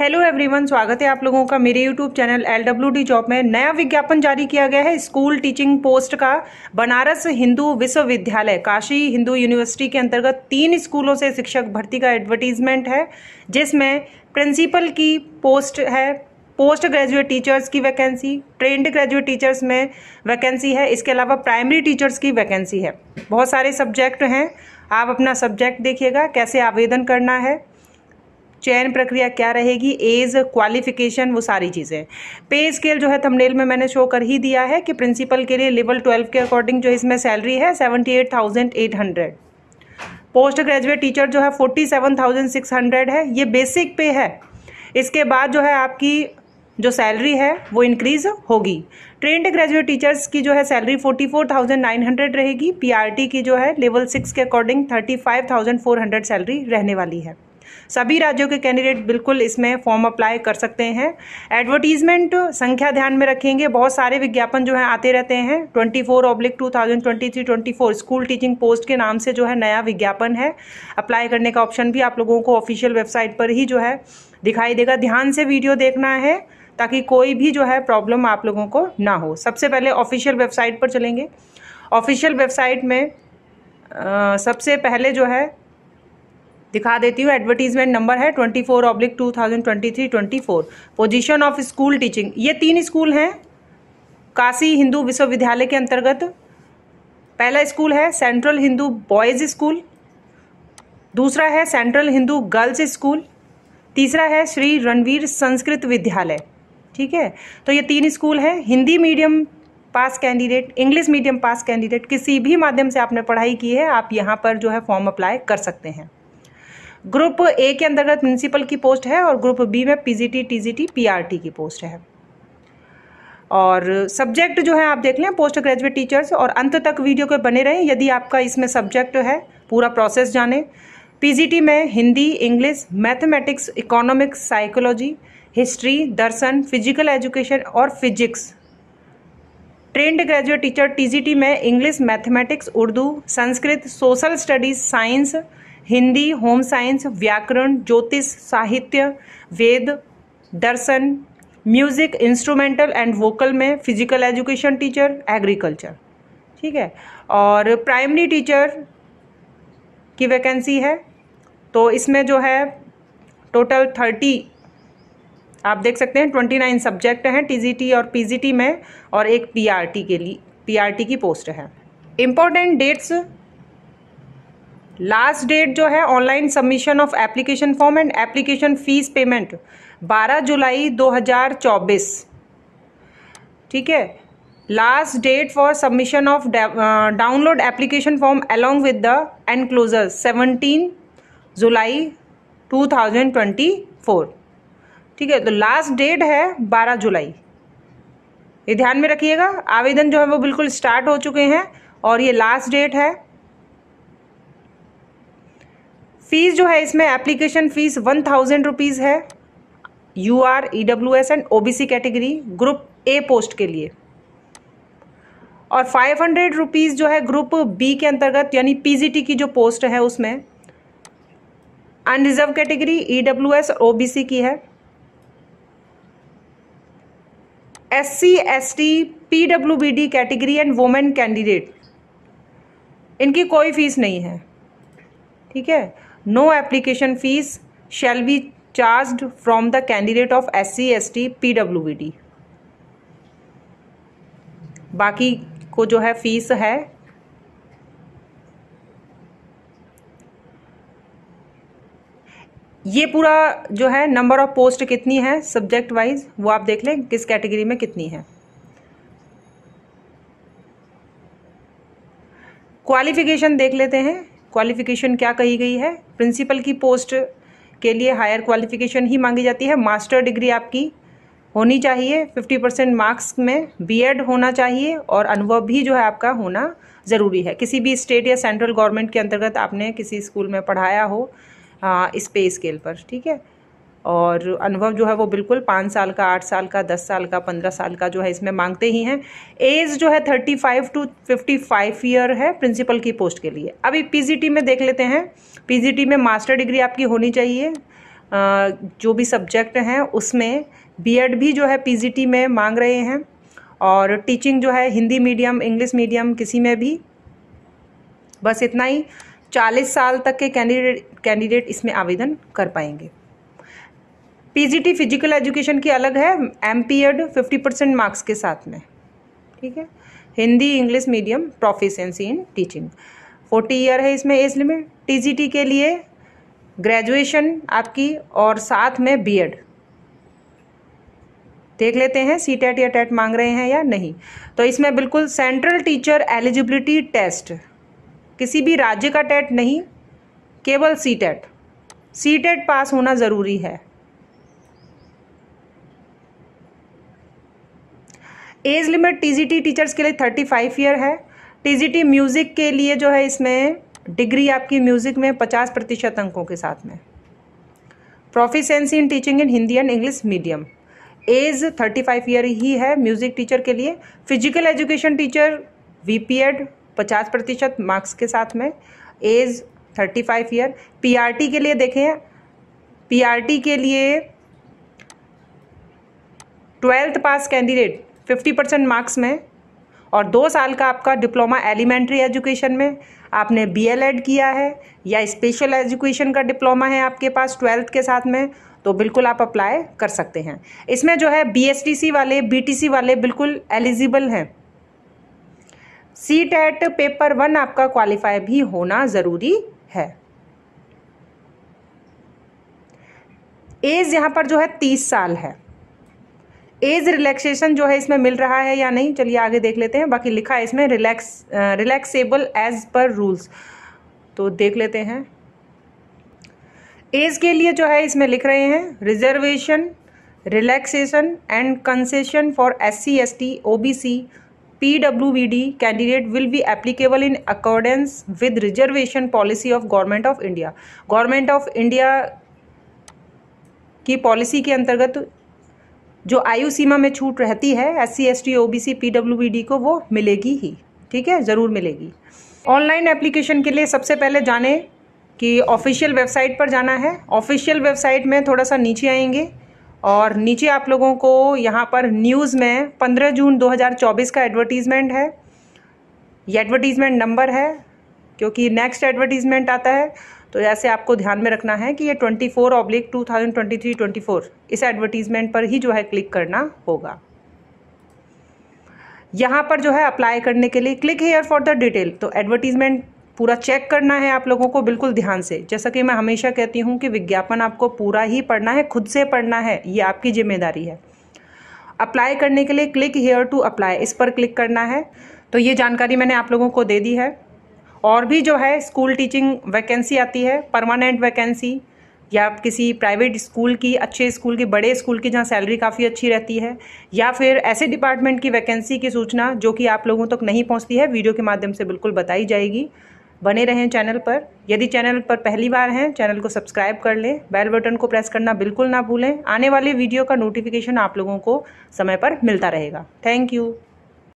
hello everyone स्वागत है आप लोगों का मेरे YouTube channel L W D job में नया विज्ञापन जारी किया गया है स्कूल टीचिंग पोस्ट का बनारस हिंदू विश्वविद्यालय काशी हिंदू यूनिवर्सिटी के अंतर्गत तीन स्कूलों से शिक्षक भर्ती का एडवर्टीजमेंट है जिसमें प्रिंसिपल की पोस्ट है पोस्ट ग्रेजुएट टीचर्स की वैकेंसी ट्रेंड ग्रेजुएट टीचर्स में वैकेंसी है इसके अलावा प्राइमरी टीचर्स की वैकेंसी है बहुत सारे सब्जेक्ट हैं आप अपना सब्जेक्ट देखिएगा कैसे आवेदन करना है चयन प्रक्रिया क्या रहेगी एज क्वालिफिकेशन वो सारी चीज़ें पे स्केल जो है थंबनेल में मैंने शो कर ही दिया है कि प्रिंसिपल के लिए लेवल ट्वेल्व के अकॉर्डिंग जो इसमें सैलरी है seventy eight thousand eight hundred post graduate teacher जो है forty seven thousand six hundred है ये बेसिक पे है इसके बाद जो है आपकी जो सैलरी है वो इंक्रीज होगी ट्रेंड ग्रेजुएट टीचर्स की जो है salary forty four thousand nine hundred रहेगी पीआरटी की जो है लेवल सिक्स के according thirty five thousand four hundred salary रहने वाली है सभी राज्यों के कैंडिडेट बिल्कुल इसमें फॉर्म अप्लाई कर सकते हैं एडवर्टीजमेंट संख्या ध्यान में रखेंगे बहुत सारे विज्ञापन जो है आते रहते हैं twenty four oblique two thousand twenty three twenty four school teaching post के नाम से जो है नया विज्ञापन है अप्लाई करने का ऑप्शन भी आप लोगों को ऑफिशियल वेबसाइट पर ही जो है दिखाई देगा ध्यान से वीडियो देखना है ताकि कोई भी जो है प्रॉब्लम आप लोगों को ना हो सबसे पहले ऑफिशियल वेबसाइट पर चलेंगे ऑफिशियल वेबसाइट में आ, सबसे पहले जो है दिखा देती हूँ एडवर्टीजमेंट नंबर है twenty four oblique two thousand twenty three twenty four position of school teaching ये तीन स्कूल हैं काशी हिंदू विश्वविद्यालय के अंतर्गत पहला स्कूल है सेंट्रल हिंदू बॉयज़ स्कूल दूसरा है सेंट्रल हिंदू गर्ल्स स्कूल तीसरा है श्री रणवीर संस्कृत विद्यालय ठीक है तो ये तीन स्कूल है Hindi medium pass candidate English medium pass candidate किसी भी माध्यम से आपने पढ़ाई की है आप यहाँ पर जो है फॉर्म अप्लाई कर सकते हैं ग्रुप ए के अंतर्गत प्रिंसिपल की पोस्ट है और ग्रुप बी में पीजीटी टीजीटी पीआरटी की पोस्ट है और सब्जेक्ट जो है आप देख लें पोस्ट ग्रेजुएट टीचर्स और अंत तक वीडियो के बने रहें यदि आपका इसमें सब्जेक्ट है पूरा प्रोसेस जाने पीजीटी में Hindi English mathematics economics psychology history दर्शन फिजिकल एजुकेशन और physics trained graduate teacher TGT में English mathematics Urdu Sanskrit social studies science Hindi home science व्याकरण ज्योतिष साहित्य वेद दर्शन म्यूज़िक इंस्ट्रूमेंटल एंड वोकल में फिजिकल एजुकेशन टीचर एग्रीकल्चर ठीक है और प्राइमरी टीचर की वैकेंसी है तो इसमें जो है टोटल थर्टी आप देख सकते हैं ट्वेंटी नाइन सब्जेक्ट हैं टीजीटी और पीजीटी में और एक पीआरटी के लिए पीआरटी की पोस्ट है इम्पोर्टेंट डेट्स लास्ट डेट जो है online submission of application form and application fee payment 12 July 2024 ठीक है last date for submission of download application form along with the enclosure 17 July 2024 ठीक है तो लास्ट डेट है 12 जुलाई ये ध्यान में रखिएगा आवेदन जो है वो बिल्कुल स्टार्ट हो चुके हैं और ये लास्ट डेट है फीस जो है इसमें application fee one thousand rupees है U R E W S and O B C category group A post के लिए और फाइव हंड्रेड रुपीज़ जो है ग्रुप बी के अंतर्गत यानी टी की जो पोस्ट है उसमें unreserved category E W S O B C की है S C S T P W B D category and women candidate इनकी कोई फीस नहीं है ठीक है fee be charge from the candidate of S C S T P W B D बाकी को जो है फीस है ये पूरा जो है नंबर ऑफ पोस्ट कितनी है सब्जेक्ट वाइज वो आप देख लें किस कैटेगरी में कितनी है क्वालिफिकेशन देख लेते हैं क्वालिफ़िकेशन क्या कही गई है प्रिंसिपल की पोस्ट के लिए हायर क्वालिफ़िकेशन ही मांगी जाती है मास्टर डिग्री आपकी होनी चाहिए 50 परसेंट मार्क्स में बीएड होना चाहिए और अनुभव भी जो है आपका होना ज़रूरी है किसी भी स्टेट या सेंट्रल गवर्नमेंट के अंतर्गत आपने किसी स्कूल में पढ़ाया हो इस पे स्केल पर ठीक है और अनुभव जो है वो बिल्कुल पाँच साल का आठ साल का दस साल का पंद्रह साल का जो है इसमें मांगते ही हैं एज जो है thirty five to fifty five year है प्रिंसिपल की पोस्ट के लिए अभी पीजीटी में देख लेते हैं पीजीटी में मास्टर डिग्री आपकी होनी चाहिए जो भी सब्जेक्ट हैं उसमें बीएड भी जो है पी में मांग रहे हैं और टीचिंग जो है हिंदी मीडियम इंग्लिश मीडियम किसी में भी बस इतना ही चालीस साल तक के कैंडिडेट कैंडिडेट इसमें आवेदन कर पाएंगे पी फिजिकल एजुकेशन की अलग है M P Ed fifty percent marks के साथ में ठीक है Hindi English medium proficiency in teaching forty year है इसमें एज लिमिट टी के लिए ग्रेजुएशन आपकी और साथ में बीएड देख लेते हैं सी टेट या टेट मांग रहे हैं या नहीं तो इसमें बिल्कुल सेंट्रल टीचर एलिजिबिलिटी टेस्ट किसी भी राज्य का टेट नहीं केवल C TET C TET pass होना ज़रूरी है एज लिमिट टीजीटी टीचर्स के लिए थर्टी फाइव ईयर है टीजीटी म्यूज़िक के लिए जो है इसमें डिग्री आपकी म्यूज़िक में पचास प्रतिशत अंकों के साथ में proficiency in teaching in Hindi and English medium age thirty five year ही है म्यूज़िक टीचर के लिए physical education teacher B P Ed पचास प्रतिशत मार्क्स के साथ में age thirty five year P R T के लिए देखें पी आर टी के लिए twelfth pass candidate fifty percent marks में और दो साल का आपका डिप्लोमा एलिमेंट्री एजुकेशन में आपने बी एल एड किया है या स्पेशल एजुकेशन का डिप्लोमा है आपके पास ट्वेल्थ के साथ में तो बिल्कुल आप अप्लाई कर सकते हैं इसमें जो है सी वाले सी वाले बिल्कुल एलिजिबल हैं सी टेट पेपर वन आपका क्वालिफाई भी होना ज़रूरी है एज यहां पर जो है तीस साल है एज रिलैक्सेशन जो है इसमें मिल रहा है या नहीं चलिए आगे देख लेते हैं बाकी लिखा है इसमें रिलैक्स रिलैक्सेबल एज पर रूल्स तो देख लेते हैं एज के लिए जो है इसमें लिख रहे हैं reservation relaxation and concession for S C S T O B C P W B D candidate will be applicable in accordance with reservation policy of government of India government of India की policy के अंतर्गत जो आयु सीमा में छूट रहती है S C S T O B C P W D को वो मिलेगी ही ठीक है ज़रूर मिलेगी ऑनलाइन एप्लीकेशन के लिए सबसे पहले जाने कि ऑफिशियल वेबसाइट पर जाना है ऑफिशियल वेबसाइट में थोड़ा सा नीचे आएंगे और नीचे आप लोगों को यहाँ पर न्यूज़ में 15 जून 2024 का एडवर्टीज़मेंट है ये एडवर्टीज़मेंट नंबर है क्योंकि नेक्स्ट एडवर्टीज़मेंट आता है तो ऐसे आपको ध्यान में रखना है कि ये twenty four oblique two thousand twenty three twenty four इस एडवर्टीज़मेंट पर ही जो है क्लिक करना होगा यहाँ पर जो है अप्लाई करने के लिए click here for the detail तो एडवर्टीज़मेंट पूरा चेक करना है आप लोगों को बिल्कुल ध्यान से जैसा कि मैं हमेशा कहती हूँ कि विज्ञापन आपको पूरा ही पढ़ना है खुद से पढ़ना है ये आपकी जिम्मेदारी है अप्लाई करने के लिए क्लिक हेयर टू अप्लाई इस पर क्लिक करना है तो ये जानकारी मैंने आप लोगों को दे दी है और भी जो है स्कूल टीचिंग वैकेंसी आती है परमानेंट वैकेंसी या आप किसी प्राइवेट स्कूल की अच्छे स्कूल की बड़े स्कूल की जहाँ सैलरी काफ़ी अच्छी रहती है या फिर ऐसे डिपार्टमेंट की वैकेंसी की सूचना जो कि आप लोगों तक तो नहीं पहुँचती है वीडियो के माध्यम से बिल्कुल बताई जाएगी बने रहें चैनल पर यदि चैनल पर पहली बार हैं चैनल को सब्सक्राइब कर लें बेल बटन को प्रेस करना बिल्कुल ना भूलें आने वाले वीडियो का नोटिफिकेशन आप लोगों को समय पर मिलता रहेगा थैंक यू